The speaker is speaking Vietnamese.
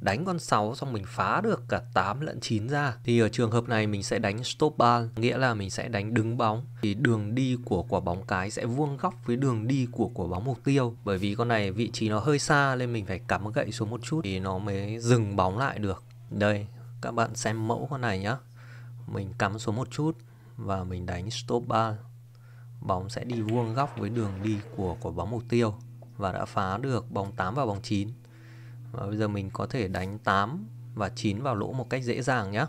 đánh con 6 xong mình phá được cả 8 lẫn 9 ra thì ở trường hợp này mình sẽ đánh stop ball nghĩa là mình sẽ đánh đứng bóng thì đường đi của quả bóng cái sẽ vuông góc với đường đi của quả bóng mục tiêu bởi vì con này vị trí nó hơi xa nên mình phải cắm gậy xuống một chút thì nó mới dừng bóng lại được đây các bạn xem mẫu con này nhá mình cắm xuống một chút và mình đánh stop ball bóng sẽ đi vuông góc với đường đi của quả bóng mục tiêu và đã phá được bóng 8 và bóng 9 và bây giờ mình có thể đánh 8 và 9 vào lỗ một cách dễ dàng nhé